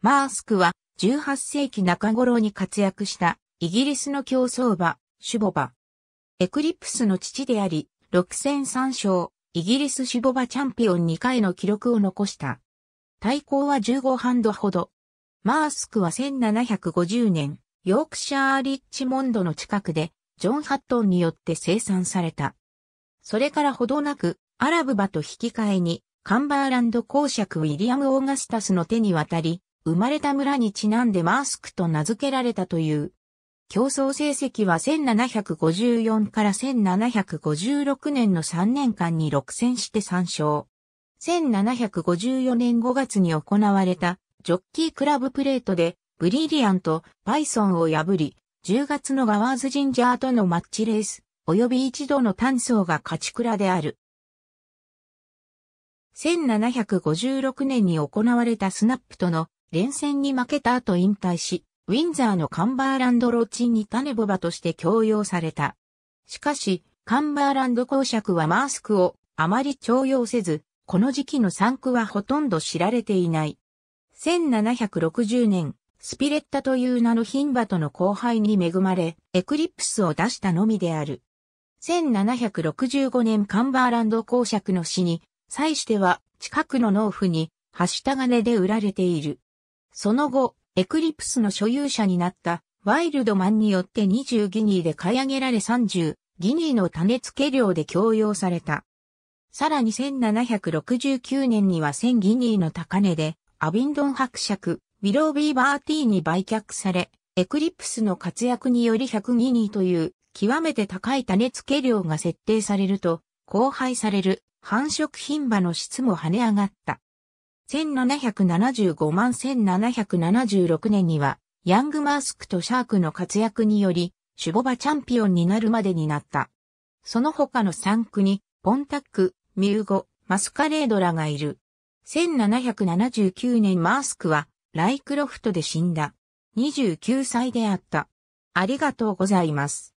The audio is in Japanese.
マースクは18世紀中頃に活躍したイギリスの競争馬、シュボバ。エクリプスの父であり、6戦3勝、イギリスシュボバチャンピオン2回の記録を残した。対抗は15ハンドほど。マースクは1750年、ヨークシャーリッチモンドの近くで、ジョン・ハットンによって生産された。それからほどなく、アラブ馬と引き換えに、カンバーランド公爵ウィリアム・オーガスタスの手に渡り、生まれた村にちなんでマースクと名付けられたという。競争成績は1754から1756年の3年間に6戦して3勝。1754年5月に行われたジョッキークラブプレートでブリリアント、バイソンを破り、10月のガワーズジンジャーとのマッチレース、及び一度の単走が勝ち倉である。1756年に行われたスナップとの連戦に負けた後引退し、ウィンザーのカンバーランド老ンに種ボバとして強要された。しかし、カンバーランド公爵はマースクをあまり重用せず、この時期の産区はほとんど知られていない。1760年、スピレッタという名の牝馬との後輩に恵まれ、エクリプスを出したのみである。1765年カンバーランド公爵の死に、際しては近くの農夫に、はした金で売られている。その後、エクリプスの所有者になったワイルドマンによって20ギニーで買い上げられ30ギニーの種付け料で供用された。さらに1769年には1000ギニーの高値でアビンドン伯爵、ウィロー・ビーバーティーに売却され、エクリプスの活躍により100ギニーという極めて高い種付け量が設定されると、荒廃される繁殖品場の質も跳ね上がった。1775万1776年には、ヤングマースクとシャークの活躍により、シュボバチャンピオンになるまでになった。その他の3に、ポンタック、ミューゴ、マスカレードらがいる。1779年マースクは、ライクロフトで死んだ。29歳であった。ありがとうございます。